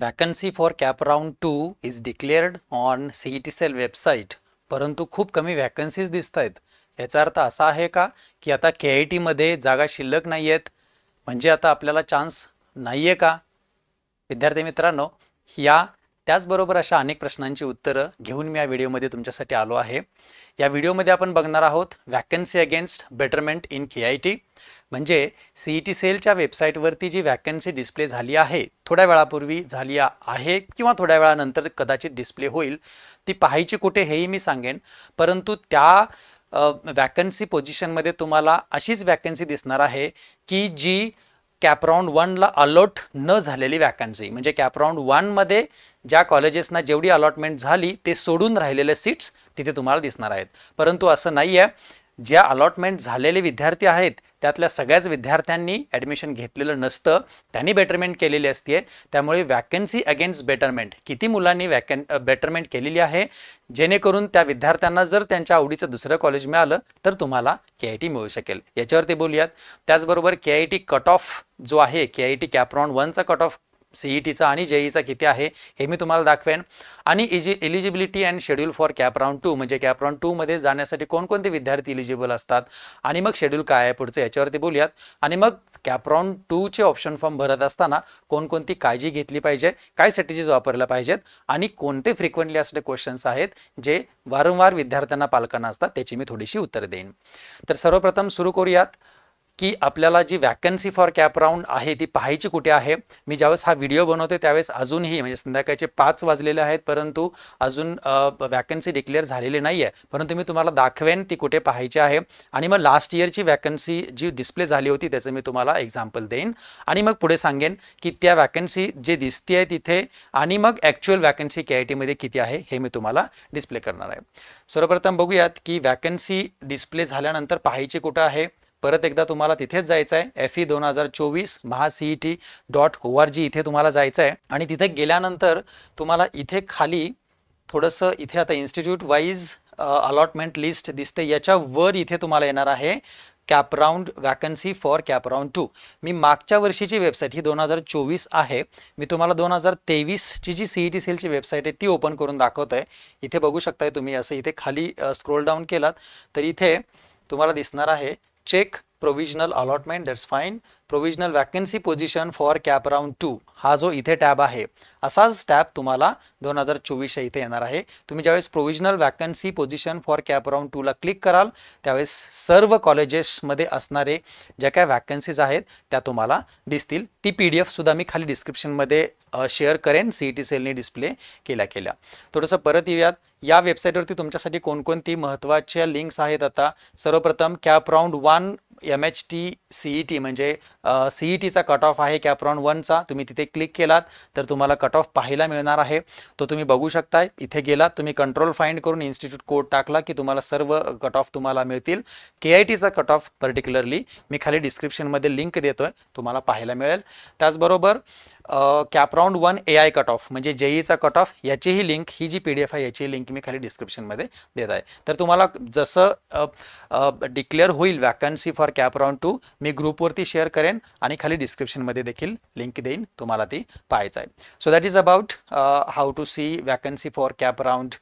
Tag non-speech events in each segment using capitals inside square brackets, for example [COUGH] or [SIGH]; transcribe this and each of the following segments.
Vacancy for CAP round two is declared on C E T cell website परंतु खूप कमी vacancies दिसत आहेत याचा अर्थ असा आहे का की आता के आय टीमध्ये जागा शिल्लक नाही आहेत म्हणजे आता आपल्याला चान्स नाही आहे का विद्यार्थी मित्रांनो या त्याचबरोबर अशा अनेक प्रश्नांची उत्तरं घेऊन मी या व्हिडिओमध्ये तुमच्यासाठी आलो आहे या व्हिडिओमध्ये आपण बघणार आहोत vacancy against betterment in K I T म्हणजे ई टी e सेलच्या वेबसाईटवरती जी वॅकन्सी डिस्प्ले झाली आहे थोड्या वेळापूर्वी झाली आहे किंवा थोड्या वेळानंतर कदाचित डिस्प्ले होईल ती पाहायची कुठे हेही मी सांगेन परंतु त्या वॅकन्सी पोझिशनमध्ये तुम्हाला अशीच वॅकन्सी दिसणार आहे की जी कॅपराऊंड वनला अलॉट न झालेली वॅकन्सी म्हणजे कॅपराऊंड वनमध्ये ज्या कॉलेजेसना जेवढी अलॉटमेंट झाली ते सोडून राहिलेले सीट्स तिथे तुम्हाला दिसणार आहेत परंतु असं नाही आहे ज्या अलॉटमेंट झालेले विद्यार्थी आहेत त्यातल्या सगळ्याच विद्यार्थ्यांनी ॲडमिशन घेतलेलं नसतं त्यांनी बेटरमेंट केलेली असते त्यामुळे वॅकन्सी अगेन्स्ट बेटरमेंट किती मुलांनी वॅकन बेटरमेंट केलेली आहे जेणेकरून त्या विद्यार्थ्यांना जर त्यांच्या आवडीचं दुसरं कॉलेज मिळालं तर तुम्हाला के आय टी मिळू शकेल याच्यावरती बोलूयात त्याचबरोबर K I T cut off जो आहे के आय टी कॅप्रॉन वनचा कट ऑफ टीचा आणि जेईचा किती आहे हे मी तुम्हाला दाखवेन आणि easy eligibility and schedule for CAP round two म्हणजे कॅप राऊंड टूमध्ये जाण्यासाठी कोणकोणते विद्यार्थी एलिजिबल असतात आणि मग शेड्यूल काय आहे पुढचं याच्यावरती बोलूयात आणि मग कॅप राऊंड टूचे ऑप्शन फॉर्म भरत असताना कोणकोणती काळजी घेतली पाहिजे काय स्ट्रॅटेजीज वापरल्या पाहिजेत आणि कोणते फ्रिक्वेंटली असले क्वेश्चन्स आहेत जे वारंवार विद्यार्थ्यांना पालकांना असतात त्याची मी थोडीशी उत्तर देईन तर सर्वप्रथम सुरू करूयात की आपल्याला जी वॅकन्सी फॉर कॅप राऊंड आहे ती पाहायची कुठे आहे मी ज्यावेळेस हा व्हिडिओ बनवते त्यावेळेस अजूनही म्हणजे संध्याकाळचे पाच वाजलेले आहेत परंतु अजून वॅकन्सी डिक्लेअर झालेली नाही आहे परंतु मी तुम्हाला दाखवेन ती कुठे पाहायची आहे आणि मग लास्ट इयरची वॅकन्सी जी डिस्प्ले झाली होती त्याचं मी तुम्हाला एक्झाम्पल देईन आणि मग पुढे सांगेन की त्या वॅकन्सी जे दिसते आहे तिथे आणि मग ॲक्च्युअल वॅकन्सी के आय टीमध्ये किती आहे हे मी तुम्हाला डिस्प्ले करणार आहे सर्वप्रथम बघूयात की वॅकन्सी डिस्प्ले झाल्यानंतर पाहायची कुठं आहे परत एकदा तुम्हाला तिथेच जायचं आहे एफ e ई दोन हजार चोवीस C E T dot O R G इथे तुम्हाला जायचं आहे आणि तिथे गेल्यानंतर तुम्हाला इथे खाली थोडंसं इथे आता इन्स्टिट्यूट वाईज अलॉटमेंट लिस्ट दिसते याच्या वर इथे तुम्हाला येणार आहे CAP round vacancy for CAP round two मी मागच्या वर्षीची वेबसाईट ही दोन हजार चोवीस आहे मी तुम्हाला दोन हजार तेवीसची जी सीई टी सेलची वेबसाईट आहे ती ओपन करून दाखवत आहे इथे बघू शकताय तुम्ही असं इथे खाली स्क्रोल डाऊन केलात तर इथे तुम्हाला दिसणार आहे check provisional allotment that's fine provisional vacancy position for CAP round two हा जो इथे टॅब आहे असाच टॅब तुम्हाला दोन हजार चोवीसच्या इथे येणार आहे तुम्ही ज्यावेळेस provisional vacancy position for CAP round टूला क्लिक कराल त्यावेळेस सर्व कॉलेजेसमध्ये असणारे ज्या काय वॅकन्सीज आहेत त्या तुम्हाला दिसतील ती पी डी एफसुद्धा मी खाली डिस्क्रिप्शनमध्ये शेअर करेन सी ई टी सेलने डिस्प्ले केल्या केल्या थोडंसं परत येऊयात या वेबसाईटवरती तुमच्यासाठी कोणकोणती महत्त्वाच्या लिंक्स आहेत आता सर्वप्रथम CAP round one M H T C E T म्हणजे सीई टीचा कट ऑफ आहे कॅप्रॉन वनचा तुम्ही तिथे क्लिक केलात तर तुम्हाला कट ऑफ पाहायला मिळणार आहे तो तुम्ही बघू शकताय इथे गेलात तुम्ही कंट्रोल फाइंड करून इन्स्टिट्यूट कोड टाकला की तुम्हाला सर्व कट ऑफ तुम्हाला मिळतील के आय टीचा कट ऑफ पर्टिक्युलरली मी खाली डिस्क्रिप्शनमध्ये लिंक देतो आहे तुम्हाला पाहायला मिळेल त्याचबरोबर round one A I cut off म्हणजे जेईचा कट ऑफ याचीही लिंक ही जी पी डी एफ आहे याची लिंक मी खाली डिस्क्रिप्शनमध्ये देत आहे तर तुम्हाला जसं डिक्लेअर होईल वॅकन्सी फॉर कॅपराऊंड टू मी ग्रुपवरती शेअर करेन आणि खाली डिस्क्रिप्शनमध्ये देखील लिंक देईन तुम्हाला ती पाहायचं आहे so that is about how to see vacancy for round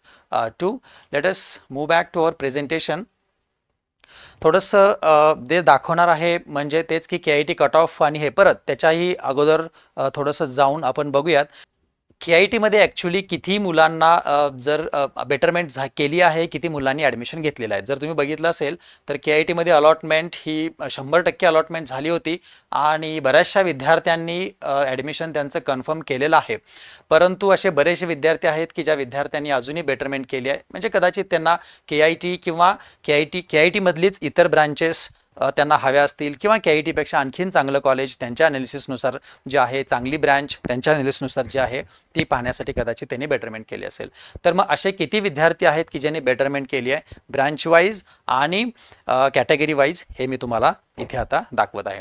two let us move back to our presentation थोडंसं ते दाखवणार आहे म्हणजे तेच की K I T cut off आणि हे परत त्याच्याही अगोदर थोडंसं जाऊन आपण बघूयात के आय टीमध्ये ॲक्च्युली किती मुलांना जर बेटरमेंट झा केली आहे किती मुलांनी ॲडमिशन घेतलेलं आहे जर तुम्ही बघितलं असेल तर के आय टीमध्ये अलॉटमेंट ही शंभर टक्के अलॉटमेंट झाली होती आणि बऱ्याचशा विद्यार्थ्यांनी ॲडमिशन त्यांचं कन्फर्म केलेलं आहे परंतु असे बरेचसे विद्यार्थी आहेत की ज्या विद्यार्थ्यांनी अजूनही बेटरमेंट केली आहे म्हणजे कदाचित त्यांना के आय टी किंवा K I T K I टीमधलीच इतर ब्रांचेस त्यांना हव्या असतील किंवा के आय टीपेक्षा आणखीन चांगलं कॉलेज त्यांच्या अनालिसिसनुसार जे आहे चांगली ब्रँच त्यांच्या अनालिसिसनुसार जी आहे ती पाहण्यासाठी कदाचित त्यांनी बेटरमेंट केली असेल तर मग असे किती विद्यार्थी आहेत की ज्यांनी बेटरमेंट केली आहे ब्रँच वाईज आणि कॅटेगरी वाईज हे मी तुम्हाला इथे आता दाखवत आहे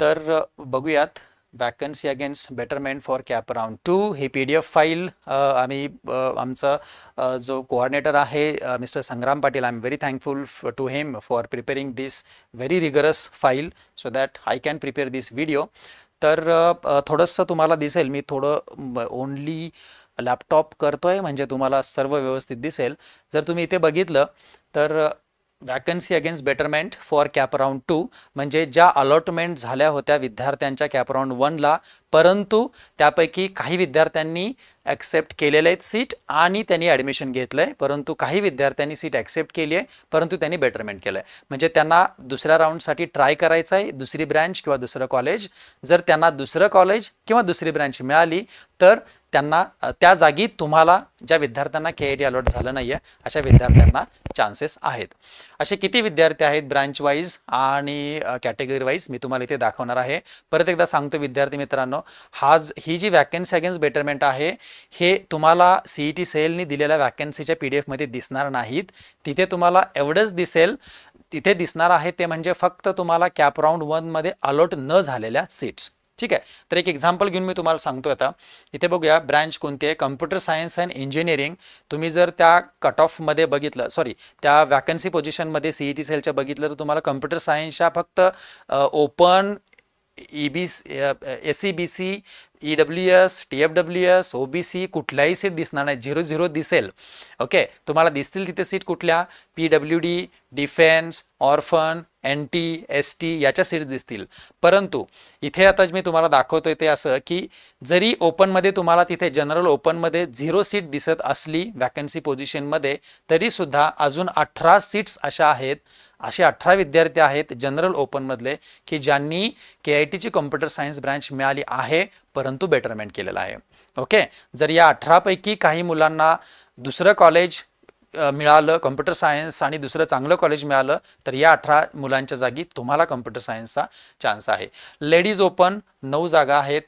तर बघूयात vacancy against betterment for CAP round two ही पी डी एफ फाईल आम्ही uh, आमचा uh, जो कोऑर्डिनेटर आहे mister uh, Sangram Patil I am very thankful to them for preparing this very rigorous file so that I can prepare this video तर थोडंसं तुम्हाला दिसेल मी थोडं ओनली लॅपटॉप करतोय म्हणजे तुम्हाला सर्व व्यवस्थित दिसेल जर तुम्ही इथे बघितलं तर vacancy against betterment for CAP round two म्हणजे ज्या अलॉटमेंट झाल्या होत्या विद्यार्थ्यांच्या कॅपराऊंड वनला परंतु त्यापैकी काही विद्यार्थ्यांनी ॲक्सेप्ट केलेले आहेत सीट आणि त्यांनी ॲडमिशन घेतलं आहे परंतु काही विद्यार्थ्यांनी सीट ॲक्सेप्ट केली आहे परंतु त्यांनी बेटरमेंट केलं आहे म्हणजे त्यांना दुसऱ्या राऊंडसाठी ट्राय करायचं आहे दुसरी ब्रँच किंवा दुसरं कॉलेज जर त्यांना दुसरं कॉलेज किंवा दुसरी ब्रँच मिळाली तर त्यांना त्या जागी तुम्हाला ज्या विद्यार्थ्यांना के आय अलॉट झालं नाही आहे अशा विद्यार्थ्यांना चान्सेस आहेत असे किती विद्यार्थी आहेत ब्रँच वाईज आणि कॅटेगरी uh, वाईज मी तुम्हाला इथे दाखवणार आहे परत एकदा सांगतो विद्यार्थी मित्रांनो हा ही जी वॅकन्सी अगेन्स्ट बेटरमेंट आहे हे तुम्हाला टी e सेलनी दिलेल्या वॅकन्सीच्या पी डी एफमध्ये दिसणार नाहीत तिथे तुम्हाला एवढंच दिसेल तिथे दिसणार आहे ते म्हणजे फक्त तुम्हाला कॅप राऊंड वनमध्ये अलॉट न झालेल्या सीट्स ठीक आहे तर एक एक्झाम्पल घेऊन मी तुम्हाला सांगतो आता इथे बघूया ब्रँच कोणती आहे कम्प्युटर सायन्स अँड इंजिनिअरिंग तुम्ही जर त्या कट ऑफमध्ये बघितलं सॉरी त्या वॅकन्सी पोझिशनमध्ये टी सेलच्या बघितलं तर तुम्हाला कम्प्युटर सायन्सच्या फक्त open EBC, uh, SEBC E W S T F W S OBC कुठल्याही सीट दिसणार नाही झिरो झिरो दिसेल ओके तुम्हाला दिसतील तिथे सीट कुठल्या P W D defence orphan N T S T याच्या सीट्स दिसतील परंतु इथे आता मी तुम्हाला दाखवतोय ते असं की जरी ओपनमध्ये तुम्हाला तिथे जनरल ओपनमध्ये झिरो सीट दिसत असली वॅकन्सी पोझिशनमध्ये तरीसुद्धा अजून अठरा सीट्स अशा आहेत असे अठरा विद्यार्थी आहेत जनरल ओपनमधले की ज्यांनी के आय टीची कॉम्प्युटर सायन्स ब्रँच मिळाली आहे परंतु परंतु बेटरमेंट केलेला आहे ओके जर या अठरापैकी काही मुलांना दुसरं कॉलेज मिळालं कॉम्प्युटर सायन्स आणि दुसरं चांगलं कॉलेज मिळालं तर या अठरा मुलांच्या जागी तुम्हाला कॉम्प्युटर सायन्सचा चान्स आहे लेडीज ओपन नऊ जागा आहेत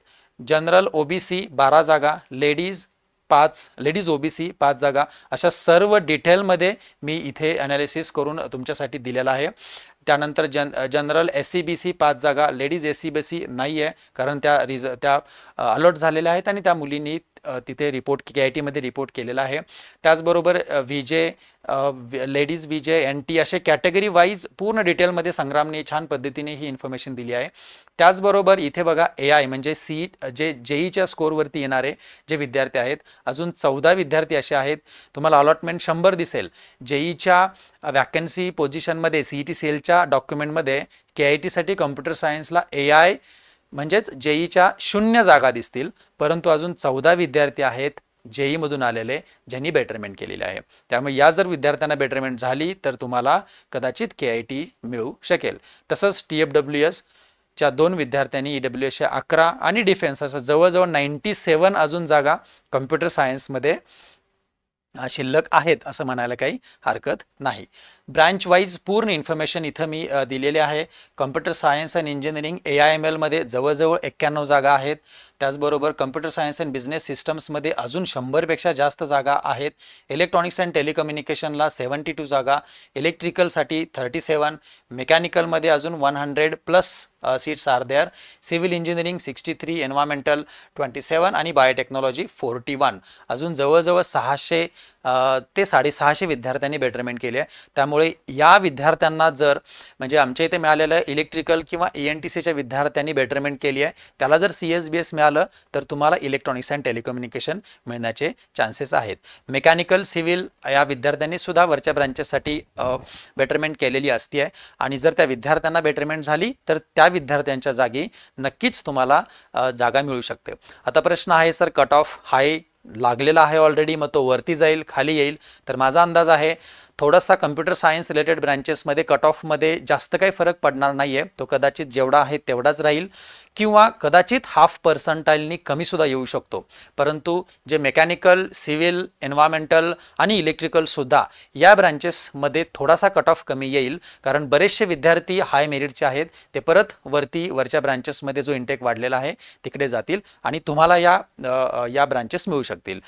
जनरल ओबीसी बारा जागा लेडीज पाच लेडीज ओबीसी पाच जागा अशा सर्व डिटेलमध्ये मी इथे ॲनालिसिस करून तुमच्यासाठी दिलेला आहे त्यानंतर जन general S C B C पाच जागा ladies S C B C नाही आहे कारण त्या रिज त्या अलॉट झालेल्या आहेत आणि त्या मुलींनी तिथे रिपोर्ट के आय टीमध्ये रिपोर्ट केलेला आहे त्याचबरोबर V J ladies V J N T असे कॅटेगरी वाईज पूर्ण डिटेलमध्ये संग्रामने छान पद्धतीने ही इन्फॉर्मेशन दिली आहे त्याचबरोबर इथे बघा ए आय म्हणजे सी जे जेईच्या स्कोअरवरती येणारे जे विद्यार्थी आहेत अजून चौदा विद्यार्थी असे आहेत तुम्हाला अलॉटमेंट शंभर दिसेल जेईच्या वॅकन्सी पोझिशनमध्ये सी ई टी सी एलच्या डॉक्युमेंटमध्ये के आय टीसाठी कम्प्युटर सायन्सला ए आय म्हणजेच जेईच्या e शून्य जागा दिसतील परंतु अजून चौदा विद्यार्थी आहेत जेईमधून e आलेले ज्यांनी बेटरमेंट केलेले आहे त्यामुळे या जर विद्यार्थ्यांना बेटरमेंट झाली तर तुम्हाला कदाचित के आय टी मिळू शकेल तसंच टी एफ डब्ल्यू एस च्या दोन विद्यार्थ्यांनी ई डब्ल्यू एसच्या अकरा आणि डिफेन्स असं जवळजवळ नाईंटी सेवन अजून जागा कम्प्युटर सायन्समध्ये शिल्लक आहेत असं म्हणायला काही हरकत नाही ब्रँच वाईज पूर्ण इन्फॉर्मेशन इथं मी दिलेले आहे computer science and engineering A I M एलमध्ये जवळजवळ एक्क्याण्णव जागा आहेत त्याचबरोबर कम्प्युटर सायन्स अँड बिझनेस सिस्टम्समध्ये अजून शंभरपेक्षा जास्त जागा आहेत इलेक्ट्रॉनिक्स अँड टेलिकम्युनिकेशनला सेवन्टी टू जागा इलेक्ट्रिकलसाठी थर्टी सेवन मेकॅनिकलमध्ये अजून one hundred plus seats are there civil engineering sixty three environmental twenty seven आणि बायोटेक्नॉलॉजी फोर्टी वन अजून जवळजवळ सहाशे ते साडेसहाशे विद्यार्थ्यांनी बेटरमेंट केली आहे त्यामुळे या विद्यार्थ्यांना जर म्हणजे आमच्या इथे मिळालेलं इलेक्ट्रिकल किंवा ए e एन टी सीच्या विद्यार्थ्यांनी बेटरमेंट केली आहे त्याला जर सी एस बी एस मिळालं तर तुम्हाला इलेक्ट्रॉनिक्स अँड टेलिकम्युनिकेशन मिळण्याचे चान्सेस आहेत मेकॅनिकल सिव्हिल या विद्यार्थ्यांनी सुद्धा वरच्या ब्रांचेससाठी बेटरमेंट केलेली असती आहे आणि जर त्या विद्यार्थ्यांना बेटरमेंट झाली तर त्या विद्यार्थ्यांच्या जागी नक्कीच तुम्हाला जागा मिळू शकते आता प्रश्न आहे सर कट ऑफ हाय लागलेला आहे ऑलरेडी मग तो वरती जाईल खाली येईल तर माझा अंदाज आहे थोडासा कम्प्युटर सायन्स रिलेटेड ब्रँचेसमध्ये कट ऑफमध्ये जास्त काही फरक पडणार नाही आहे तो कदाचित जेवढा आहे तेवढाच राहील किंवा कदाचित हाफ पर्सेंटाईलनी कमीसुद्धा येऊ शकतो परंतु जे मेकॅनिकल सिव्हिल एन्व्हायमेंटल आणि इलेक्ट्रिकलसुद्धा या ब्रँचेसमध्ये थोडासा कट ऑफ कमी येईल कारण बरेचसे विद्यार्थी हाय मेरिटचे आहेत ते परत वरती वरच्या ब्रँचेसमध्ये जो इंटेक वाढलेला आहे तिकडे जातील आणि तुम्हाला या या ब्रांचेस मिळू शकतील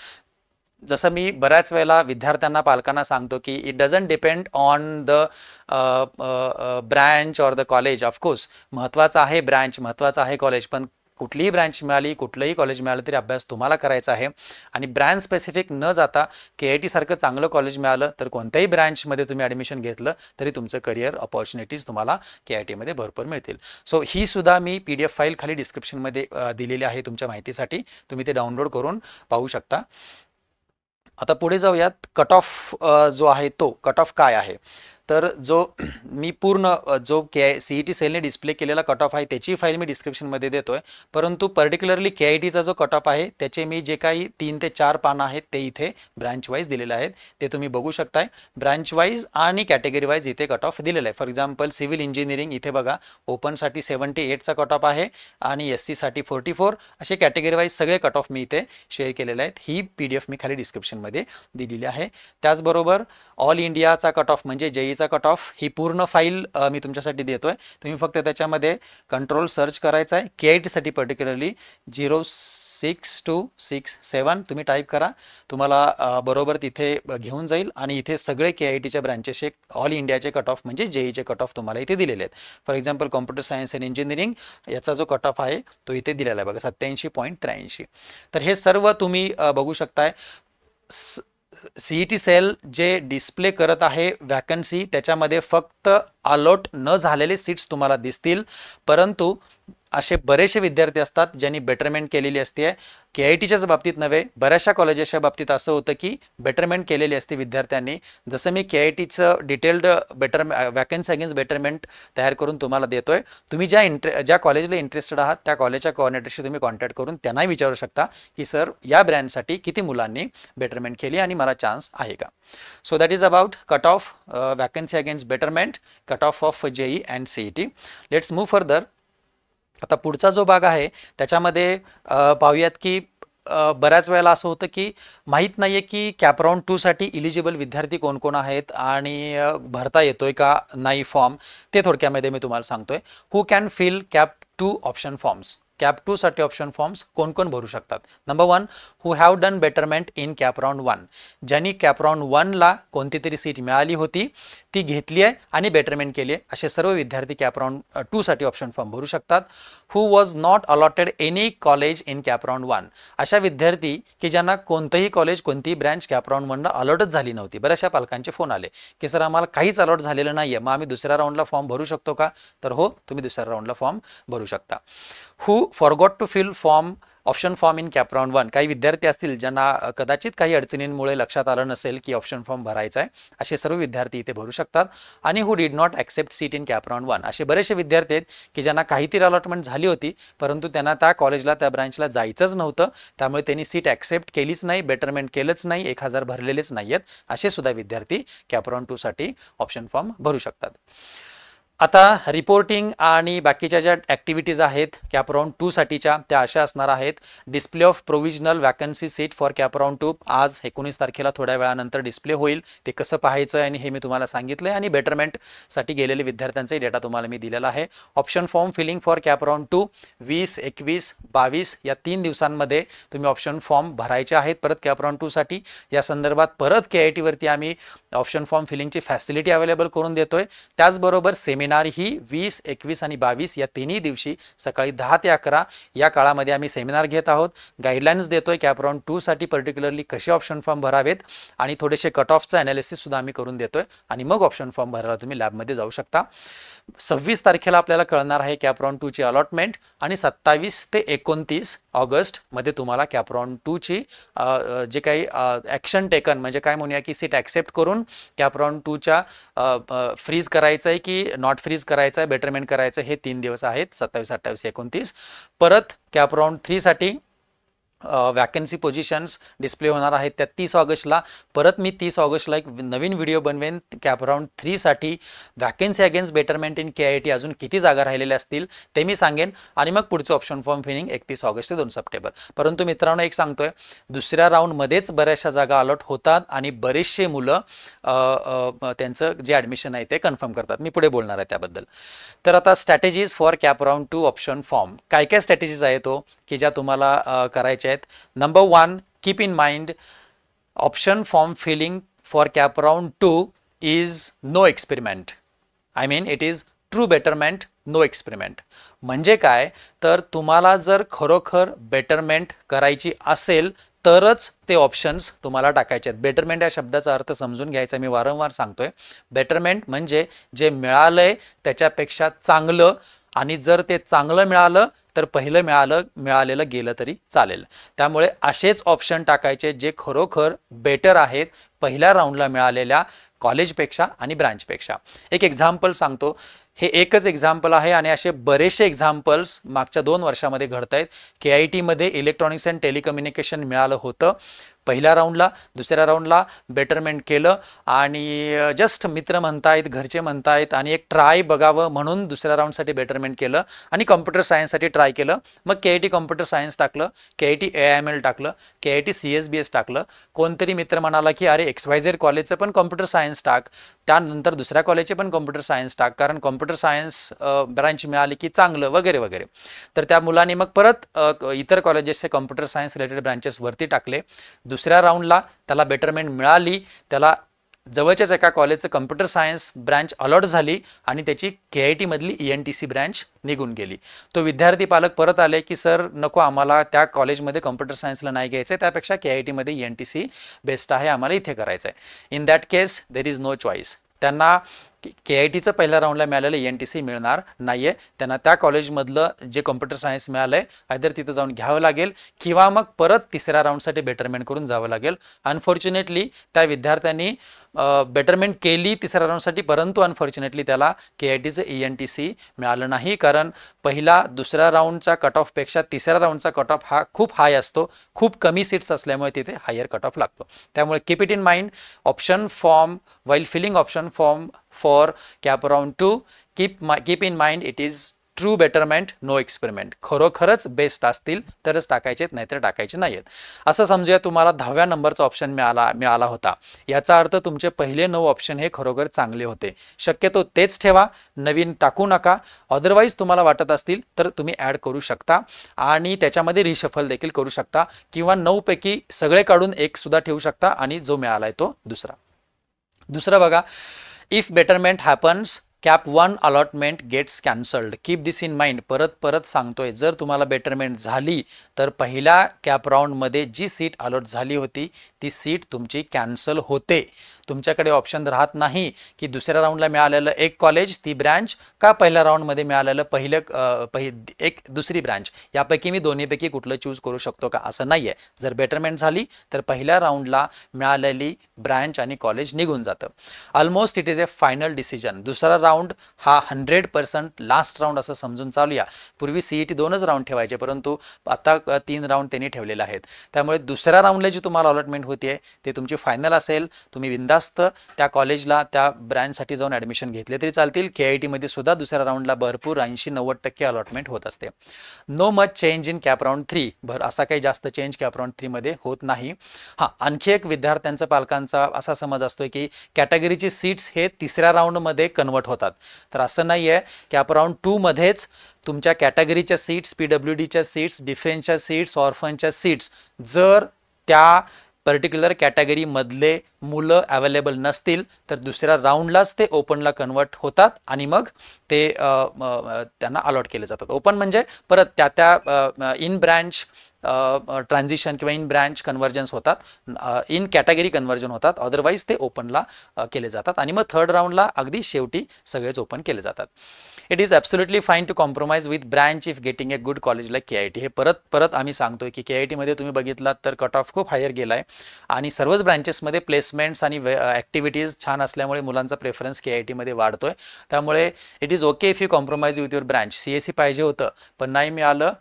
जसं मी बऱ्याच वेळेला विद्यार्थ्यांना पालकांना सांगतो की it doesn't depend on the branch or the college of course महत्त्वाचं आहे ब्रँच महत्त्वाचं आहे कॉलेज पण कुठलीही ब्रँच मिळाली कुठलंही कॉलेज मिळालं तरी अभ्यास तुम्हाला करायचा आहे आणि ब्रँच स्पेसिफिक न जाता के आय सारखं चांगलं कॉलेज मिळालं तर कोणत्याही ब्रँचमध्ये तुम्ही ॲडमिशन घेतलं तरी तुमचं करिअर ऑपॉर्च्युनिटीज तुम्हाला के आय टीमध्ये भरपूर मिळतील सो ही सुद्धा मी पी डी एफ फाईल खाली डिस्क्रिप्शनमध्ये दिलेली आहे तुमच्या माहितीसाठी तुम्ही ते डाउनलोड करून पाहू शकता आता पुढे जाऊयात कट ऑफ जो आहे तो कट ऑफ काय आहे तर जो [CLEARS THROAT] मी पूर्ण जो K I C E T सेलने डिस्प्ले केलेला कट ऑफ आहे त्याची फाईल मी डिस्क्रिप्शनमध्ये देतो आहे परंतु पर्टिक्युलरली के आय टीचा जो कट ऑफ आहे त्याचे मी जे काही तीन ते चार पानं आहेत ते इथे ब्रँचवाईज दिलेले आहेत ते तुम्ही बघू शकताय ब्रांच वाईज आणि कॅटेगरी इथे कट ऑफ दिलेला आहे फॉर एक्झाम्पल सिव्हिल इंजिनिअरिंग इथे बघा ओपनसाठी सेवन्टी एटचा कट ऑफ आहे आणि एस सीसाठी फोर्टी फोर असे कॅटेगरी सगळे कट ऑफ मी इथे शेअर केलेले आहेत ही पी डी एफ मी खाली डिस्क्रिप्शनमध्ये दिलेली आहे त्याचबरोबर ऑल इंडियाचा कट ऑफ म्हणजे जेई चा कट ऑफ ही पूर्ण फाईल मी तुमच्यासाठी देतो आहे तुम्ही फक्त त्याच्यामध्ये कंट्रोल सर्च करायचा आहे के आय टीसाठी particularly zero six two six seven तुम्ही टाईप करा तुम्हाला बरोबर तिथे घेऊन जाईल आणि इथे सगळे के आय टीच्या ब्रँचेसचे ऑल इंडियाचे कट ऑफ म्हणजे जेईचे कट ऑफ तुम्हाला इथे दिलेले आहेत for example computer science and engineering याचा जो कट ऑफ आहे तो इथे दिलेला आहे बघा सत्याऐंशी पॉईंट त्र्याऐंशी तर हे सर्व तुम्ही बघू शकताय टी सेल e जे डिस्प्ले करत आहे वॅकन्सी त्याच्यामध्ये फक्त अलॉट न झालेले सीट्स तुम्हाला दिसतील परंतु असे बरेचसे विद्यार्थी असतात ज्यांनी बेटरमेंट केलेली असते के आय टीच्याच बाबतीत नव्हे बऱ्याचशा कॉलेजेसच्या बाबतीत असं होतं की बेटरमेंट केलेली असते विद्यार्थ्यांनी जसं मी के आय टीचं detailed better vacancy against betterment तयार करून तुम्हाला देतो आहे तुम्ही ज्या इंट्रे ज्या कॉलेजला इंटरेस्टेड आहात त्या कॉलेजच्या कॉर्डिनेटरशी तुम्ही कॉन्टॅक्ट करून त्यांनाही विचारू शकता की सर या ब्रँडसाठी किती मुलांनी बेटरमेंट केली आणि मला चान्स आहे का so that is about cut off vacancy against betterment cut off of JEE and T let's move further आता पुढचा जो भाग आहे त्याच्यामध्ये पाहूयात की बऱ्याच वेळेला असं होतं की माहीत नाही आहे की कॅपराऊंड टूसाठी इलिजिबल विद्यार्थी कोण कोण आहेत आणि भरता येतोय का नाही फॉर्म ते थोडक्यामध्ये मी तुम्हाला सांगतोय who can fill CAP two option forms CAP टूसाठी ऑप्शन फॉर्म्स कोण कोण भरू शकतात number one who have done betterment in CAP one ज्यांनी कॅपराउंड वनला कोणती तरी सीट मिळाली होती ती घेतली आहे आणि बेटरमेंट केली आहे असे सर्व विद्यार्थी कॅपराऊंड टूसाठी ऑप्शन फॉर्म भरू शकतात who was not allotted any college in CAP round one अशा विद्यार्थी की ज्यांना कोणतंही कॉलेज कोणतीही ब्रँच कॅपराउंड वनला अलॉटच झाली नव्हती बऱ्याचशा पालकांचे फोन आले की सर आम्हाला काहीच अलॉट झालेलं नाही आहे मग आम्ही दुसऱ्या राऊंडला फॉर्म भरू शकतो का तर हो तुम्ही दुसऱ्या राऊंडला फॉर्म भरू शकता who forgot to fill form option form in CAP round one काही विद्यार्थी असतील ज्यांना कदाचित काही अडचणींमुळे लक्षात आलं नसेल की ऑप्शन फॉर्म भरायचा आहे असे सर्व विद्यार्थी इथे भरू शकतात आणि who did not accept seat in CAP round one असे बरेचसे विद्यार्थी आहेत की ज्यांना काहीतरी अलॉटमेंट झाली होती परंतु त्यांना त्या कॉलेजला त्या ब्रँचला जायचंच नव्हतं त्यामुळे त्यांनी सीट ॲक्सेप्ट केलीच नाही बेटरमेंट केलंच नाही एक हजार भरलेलेच नाही आहेत असे सुद्धा विद्यार्थी कॅपराउंड टूसाठी ऑप्शन फॉर्म भरू शकतात आता रिपोर्टिंग आणि बाकीच्या ज्या ॲक्टिव्हिटीज आहेत कॅप राऊंड टूसाठीच्या त्या अशा असणार आहेत display of provisional vacancy seat for CAP two आज एकोणीस तारखेला थोड्या वेळानंतर डिस्प्ले होईल ते कसं पाहायचं आणि हे मी तुम्हाला सांगितलं आहे आणि बेटरमेंटसाठी गेलेले विद्यार्थ्यांचाही डेटा तुम्हाला मी दिलेला आहे option form filling for CAP two वीस एकवीस बावीस या तीन दिवसांमध्ये तुम्ही ऑप्शन फॉर्म भरायचे आहेत परत कॅप राऊंड टूसाठी या संदर्भात परत के आय टीवरती आम्ही ऑप्शन फॉर्म फिलिंगची फॅसिलिटी अवेलेबल करून देतोय त्याचबरोबर सेमी सेमिनार ही वीस एकवीस आणि बावीस या तिन्ही दिवशी सकाळी दहा ते अकरा या काळामध्ये आम्ही सेमिनार घेत आहोत गाईडलाईन्स देतोय कॅप राऊंड टूसाठी पर्टिक्युलरली कसे ऑप्शन फॉर्म भरावेत आणि थोडेसे कट ऑफचं अनालिसिस सुद्धा आम्ही करून देतोय आणि मग ऑप्शन फॉर्म भरायला तुम्ही लॅबमध्ये जाऊ शकता सव्वीस तारखेला आपल्याला कळणार आहे कॅप राऊंड टूची अलॉटमेंट आणि सत्तावीस ते एकोणतीस ऑगस्टमध्ये तुम्हाला कॅप राऊंड ची जे काही ॲक्शन टेकन म्हणजे काय म्हणूया की सीट ॲक्सेप्ट करून कॅप राऊंड टूच्या फ्रीज करायचं आहे की नॉट नॉट फ्रीज करायचा आहे बेटरमेंट करायचं हे तीन दिवस आहेत सत्तावीस अठ्ठावीस एकोणतीस परत कॅप राऊंड थ्रीसाठी वॅकन्सी पोझिशन्स डिस्प्ले होणार आहेत त्या तीस ऑगस्टला परत मी तीस ऑगस्टला एक नवीन व्हिडिओ बनवेन कॅपराऊंड थ्रीसाठी vacancy against betterment in K I T अजून किती जागा राहिलेल्या असतील ते मी सांगेन आणि मग पुढचं ऑप्शन फॉर्म फिनिंग एकतीस ऑगस्ट ते दोन सप्टेंबर परंतु मित्रांनो एक सांगतोय दुसऱ्या राऊंडमध्येच बऱ्याचशा जागा अलॉट होतात आणि बरेचसे मुलं त्यांचं जे ॲडमिशन आहे ते कन्फर्म करतात मी पुढे बोलणार आहे त्याबद्दल तर आता strategies for CAP round two option form काय काय स्ट्रॅटेजीज आहेत तो हो, की ज्या तुम्हाला करायच्या आहेत number one keep in mind option form filling for CAP round two is no no I mean it is true betterment no experiment म्हणजे काय तर तुम्हाला जर खरोखर बेटरमेंट करायची असेल तरच ते ऑप्शन्स तुम्हाला टाकायचे आहेत बेटरमेंट या शब्दाचा अर्थ समजून घ्यायचा मी वारंवार सांगतोय बेटरमेंट म्हणजे जे मिळालंय त्याच्यापेक्षा चांगलं आणि जर ते चांगलं मिळालं तर पहिलं मिळालं मिळालेलं गेलं तरी चालेल त्यामुळे असेच ऑप्शन टाकायचे जे खरोखर बेटर आहेत पहिल्या राऊंडला मिळालेल्या कॉलेजपेक्षा आणि ब्रँचपेक्षा एक एक्झाम्पल सांगतो हे एकच एक्झाम्पल आहे आणि असे बरेचसे एक्झाम्पल्स मागच्या दोन वर्षामध्ये घडत आहेत के आय टीमध्ये इलेक्ट्रॉनिक्स अँड टेलिकम्युनिकेशन मिळालं होतं पहिल्या राऊंडला दुसऱ्या राऊंडला बेटरमेंट केलं आणि जस्ट मित्र म्हणतायत घरचे म्हणतायत आणि एक ट्राय बघावं म्हणून दुसऱ्या राऊंडसाठी बेटरमेंट केलं आणि कॉम्प्युटर सायन्ससाठी ट्राय केलं मग K I T computer science टाकलं K I T A M L टाकलं K I T C S B S टाकलं कोणतरी मित्र म्हणाला की अरे एक्सवायझेड कॉलेजचं पण कॉम्प्युटर सायन्स टाक त्यानंतर दुसऱ्या कॉलेजचे पण कॉम्प्युटर सायन्स टाक कारण कॉम्प्युटर सायन्स ब्रांच मिळाली की चांगलं वगैरे वगैरे तर त्या मुलांनी मग परत इतर कॉलेजेसचे कॉम्प्युटर सायन्स रिलेटेड वरती टाकले दुसऱ्या राऊंडला त्याला बेटरमेंट मिळाली त्याला जवळच्याच एका कॉलेजचं कम्प्युटर सायन्स ब्रँच अलॉट झाली आणि त्याची के आय टीमधली E N T C branch निघून गेली तो विद्यार्थी पालक परत आले की सर नको आम्हाला त्या कॉलेजमध्ये कम्प्युटर सायन्सला नाही घ्यायचं आहे त्यापेक्षा के आय टीमध्ये E N T C best आहे आम्हाला इथे करायचं आहे in that case there is no choice त्यांना के आय टीचं पहिल्या राऊंडला मिळालेलं एन टी सी मिळणार नाही आहे त्यांना त्या कॉलेजमधलं जे कॉम्प्युटर सायन्स मिळालं आहे आयदर तिथं जाऊन घ्यावं लागेल किंवा मग परत तिसऱ्या राऊंडसाठी बेटरमेंट करून जावं लागेल अनफॉर्च्युनेटली त्या विद्यार्थ्यांनी बेटरमेंट केली तिसऱ्या राऊंडसाठी परंतु अनफॉर्च्युनेटली त्याला के आय टीचं ई एन टी सी मिळालं नाही कारण पहिला दुसऱ्या राऊंडचा कट ऑफपेक्षा तिसऱ्या राऊंडचा कट ऑफ हा खूप हाय असतो खूप कमी सीट्स असल्यामुळे तिथे हायर कट ऑफ लागतो त्यामुळे keep it in mind option form while filling option form for CAP round two keep मा keep in mind it is true betterment no experiment खरोखरच बेस्ट असतील तरच टाकायचेत नाहीतर टाकायचे नाही आहेत असं समजूया तुम्हाला दहाव्या नंबरचा ऑप्शन मिळाला मिळाला होता याचा अर्थ तुमचे पहिले नऊ ऑप्शन हे खरोखर चांगले होते शक्यतो तेच ठेवा नवीन टाकू नका अदरवाईज तुम्हाला वाटत असतील तर तुम्ही ॲड करू शकता आणि त्याच्यामध्ये रिशफल देखील करू शकता किंवा नऊपैकी सगळे काढून एक सुद्धा ठेवू शकता आणि जो मिळाला आहे तो दुसरा दुसरा बघा if betterment happens CAP one allotment gets cancelled keep this in mind परत परत सांगतोय जर तुम्हाला बेटरमेंट झाली तर पहिल्या कॅप राऊंडमध्ये जी सीट अलॉट झाली होती ती सीट तुमची कॅन्सल होते तुमच्याकडे ऑप्शन राहत नाही की दुसऱ्या राऊंडला मिळालेलं एक कॉलेज ती ब्रँच का पहिल्या राऊंडमध्ये मिळालेलं पहिलं पहि एक दुसरी ब्रँच यापैकी मी दोन्हीपैकी कुठलं चूज करू शकतो का असं नाही आहे जर बेटरमेंट झाली तर पहिल्या राऊंडला मिळालेली ब्रँच आणि कॉलेज निघून जातं almost it is a final decision दुसरा राऊंड हा हंड्रेड पर्सेंट लास्ट राऊंड असं समजून चालूया पूर्वी सीईटी e दोनच राऊंड ठेवायचे परंतु आता तीन राऊंड त्यांनी ठेवलेले आहेत त्यामुळे दुसऱ्या राऊंडला जी तुम्हाला अलॉटमेंट आहे ते तुमची फायनल असेल तुम्ही विंदा जास्त त्या कॉलेजला त्या ब्रँडसाठी जाऊन ॲडमिशन घेतले तरी चालतील के आय टीमध्ये सुद्धा दुसऱ्या राऊंडला भरपूर ऐंशी नव्वद टक्के अलॉटमेंट होत असते no much change in CAP round three भर असा काही जास्त चेंज कॅप राऊंड थ्रीमध्ये होत नाही हा आणखी एक विद्यार्थ्यांचा पालकांचा असा समज असतो की कॅटेगरीची सीट्स हे तिसऱ्या राऊंडमध्ये कन्वर्ट होतात तर असं नाही आहे कॅप राऊंड टूमध्येच तुमच्या कॅटेगरीच्या सीट्स पी डब्ल्यू डीच्या सीट्स डिफेन्सच्या सीट्स ऑर्फनच्या सीट्स जर त्या पर्टिक्युलर कॅटेगरीमधले मुलं अवेलेबल नसतील तर दुसऱ्या राऊंडलाच ते ओपनला कन्वर्ट होतात आणि मग ते त्यांना अलॉट केले जातात ओपन म्हणजे परत त्या त्या इन ब्रँच ट्रान्झिशन किंवा इन ब्रँच कन्व्हर्जन्स होतात इन कॅटेगरी कन्वर्जन होतात अदरवाईज ते ओपनला केले जातात आणि मग थर्ड राऊंडला अगदी शेवटी सगळेच ओपन केले जातात it is absolutely fine to compromise with branch if getting a good college like K I T हे परत परत आम्ही सांगतोय की के आय टीमध्ये तुम्ही बघितलात तर कट ऑफ खूप हायर गेला आहे आणि सर्वच ब्रँचेसमध्ये प्लेसमेंट्स आणि ॲक्टिव्हिटीज छान असल्यामुळे मुलांचा प्रेफरन्स के आय टीमध्ये वाढतोय त्यामुळे it is okay if you compromise with your branch C S C पाहिजे होतं पण नाही मिळालं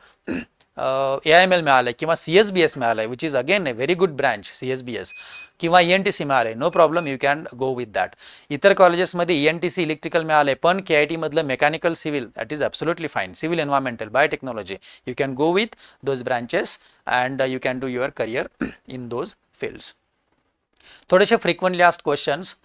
ए आय एम एल मिळालं आहे किंवा सी एस बी एस मिळालं आहे which is again a very good branch C S B S किंवा ई एन टी सी मिळालं आहे no problem you can go with that इतर कॉलेजेसमध्ये E N T C electrical मिळालं आहे पण के आय टीमधलं mechanical civil that is absolutely fine civil environmental technology you can go with those branches and you can do your career in those fields थोडेसे frequently asked questions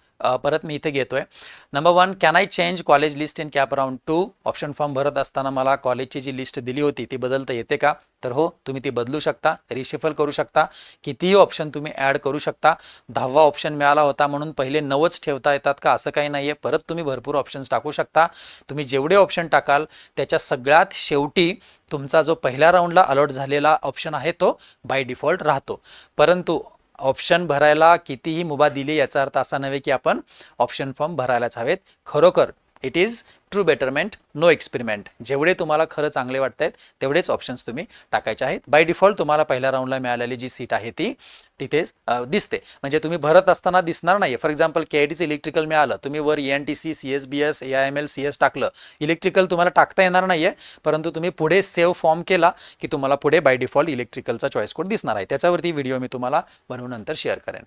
परत मी इथे घेतो आहे number one can I change college list in CAP round two option form भरत असताना मला कॉलेजची जी लिस्ट दिली होती ती बदलता येते का तर हो तुम्ही ती बदलू शकता रिशिफल करू शकता कितीही ऑप्शन तुम्ही ॲड करू शकता दहावा ऑप्शन मिळाला होता म्हणून पहिले नवच ठेवता येतात का असं काही नाही आहे परत तुम्ही भरपूर ऑप्शन्स टाकू शकता तुम्ही जेवढे ऑप्शन टाकाल त्याच्या सगळ्यात शेवटी तुमचा जो पहिल्या राऊंडला अलॉट झालेला ऑप्शन आहे तो बाय डिफॉल्ट राहतो परंतु ऑप्शन भरायला कितीही मुभा दिली याचा अर्थ असा नव्हे की आपण ऑप्शन फॉर्म भरायलाच हवेत खरोखर it is true betterment no experiment जेवढे तुम्हाला खरं चांगले वाटत आहेत तेवढेच ऑप्शन्स तुम्ही टाकायचे आहेत बाय डिफॉल्ट तुम्हाला पहिल्या राऊंडला मिळालेली जी सीट आहे ती तिथे दिसते म्हणजे तुम्ही भरत असताना दिसणार नाही फॉर एक्झाम्पल के आय टीचं इलेक्ट्रिकल मिळालं तुम्ही वर E N T C C S B S A I M L C S टाकलं इलेक्ट्रिकल तुम्हाला टाकता येणार नाही आहे परंतु तुम्ही पुढे सेव्ह फॉर्म केला की तुम्हाला पुढे बाय डिफॉल्ट इलेक्ट्रिकलचा चॉईस कोड दिसणार आहे त्याच्यावरती व्हिडिओ मी तुम्हाला बनवून नंतर शेअर करेन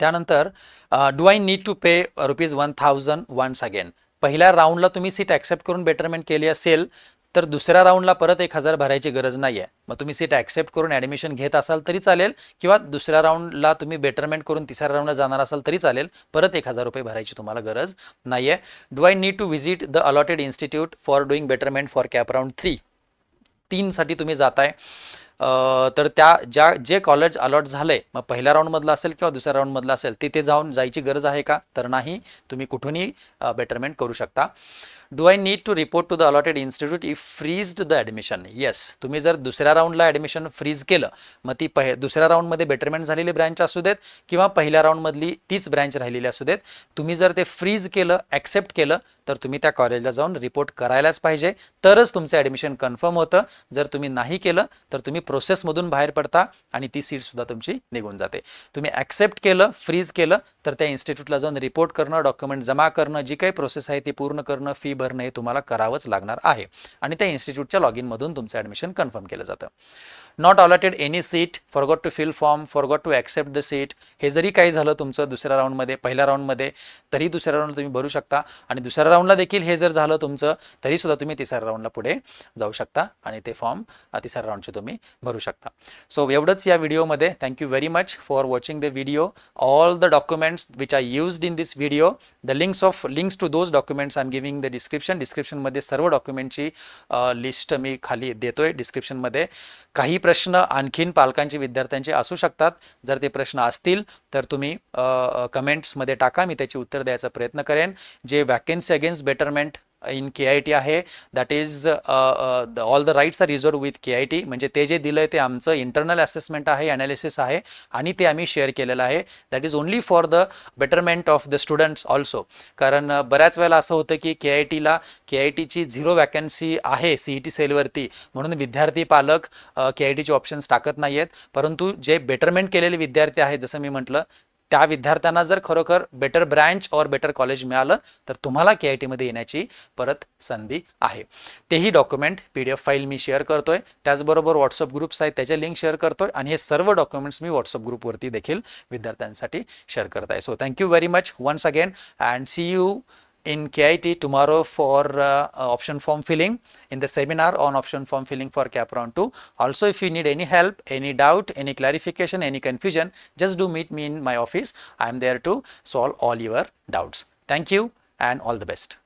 त्यानंतर do I need to pay rupees one thousand once again पहिल्या राऊंडला तुम्ही सीट ॲक्सेप्ट करून बेटरमेंट केली असेल तर दुसऱ्या राऊंडला परत एक हजार भरायची गरज नाही आहे मग तुम्ही सीट ॲक्सेप्ट करून ॲडमिशन घेत असाल तरी चालेल किंवा दुसऱ्या राऊंडला तुम्ही बेटरमेंट करून तिसऱ्या राऊंडला जाणार असाल तरी चालेल परत एक हजार रुपये भरायची तुम्हाला गरज नाही आहे do I need to visit the allotted institute for doing betterment for CAP round three तीनसाठी तुम्ही जाताय तर त्या ज्या जे कॉलेज अलॉट झालंय मग पहिल्या राऊंडमधलं असेल किंवा दुसऱ्या राऊंडमधलं असेल तिथे जाऊन जायची गरज आहे का तर नाही तुम्ही कुठूनही बेटरमेंट करू शकता do I need to report to the allotted institute if freezed the admission yes तुम्ही जर दुसऱ्या राऊंडला ॲडमिशन फ्रीज केलं मग ती पहि दुसऱ्या राऊंडमध्ये बेटरमेंट झालेली ब्रँच असू देत किंवा पहिल्या राऊंडमधली तीच ब्रँच राहिलेली असू देत तुम्ही जर ते फ्रीज केलं ॲक्सेप्ट केलं तर तुम्ही त्या कॉलेजला जाऊन रिपोर्ट करायलाच पाहिजे तरच तुमचं ॲडमिशन कन्फर्म होतं जर तुम्ही नाही केलं तर तुम्ही प्रोसेसमधून बाहेर पडता आणि ती सीटसुद्धा तुमची निघून जाते तुम्ही ॲक्सेप्ट केलं फ्रीज केलं तर त्या इन्स्टिट्यूटला जाऊन रिपोर्ट करणं डॉक्युमेंट जमा करणं जी काही प्रोसेस आहे ती पूर्ण करणं फी भरणं हे तुम्हाला करावंच लागणार आहे आणि त्या इन्स्टिट्यूटच्या लॉग इनमधून तुमचं ॲडमिशन कन्फर्म केलं जातं not allotted any seat forgot to fill form forgot to accept the seat हे जरी काही झालं तुमचं दुसऱ्या राऊंडमध्ये पहिल्या राऊंडमध्ये तरी दुसऱ्या राऊंड तुम्ही भरू शकता आणि दुसऱ्या राऊंडला देखील हे जर झालं तुमचं तरी सुद्धा तुम्ही तिसऱ्या राऊंडला पुढे जाऊ शकता आणि ते फॉर्म तिसऱ्या राऊंडचे तुम्ही भरू शकता सो एवढंच या व्हिडिओमध्ये thank you very much for watching the video all the documents which are used in this video the links of links to those documents I am giving the description डिस्क्रिप्शनमध्ये सर्व डॉक्युमेंटची लिस्ट मी खाली देतोय डिस्क्रिप्शनमध्ये काही प्रश्न आणखीन पालकांचे विद्यार्थ्यांचे असू शकतात जर ते प्रश्न असतील तर तुम्ही कमेंट्समध्ये टाका मी त्याची उत्तर द्यायचा प्रयत्न करेन जे vacancy against betterment in K I T आहे that is all the rights are reserve with K I T म्हणजे ते जे दिलं आहे ते आमचं इंटरनल असेसमेंट आहे ॲनालिसिस आहे आणि ते आम्ही शेअर केलेलं आहे that is only for the betterment of the students also कारण uh, बऱ्याच वेळेला असं होतं की के आय टीला के आय टीची झिरो वॅकन्सी आहे ई टी सेलवरती म्हणून विद्यार्थी पालक के आय टीचे ऑप्शन्स टाकत नाही आहेत परंतु जे बेटरमेंट केलेले विद्यार्थी आहेत जसं मी म्हटलं त्या विद्यार्थ्यांना जर खरोखर बेटर ब्रँच और बेटर कॉलेज मिळालं तर तुम्हाला के आय टीमध्ये येण्याची परत संधी आहे तेही document P D F file मी शेअर करतोय त्याचबरोबर व्हॉट्सअप ग्रुप्स आहेत त्याचे लिंक शेअर करतोय आणि हे सर्व डॉक्युमेंट्स मी व्हॉट्सअप ग्रुपवरती देखील विद्यार्थ्यांसाठी शेअर करत आहे so thank you very much once again and see you in KIT tomorrow for uh, uh, option form filling in the seminar on option form filling for Capron 2. Also if you need any help, any doubt, any clarification, any confusion, just do meet me in my office. I am there to solve all your doubts. Thank you and all the best.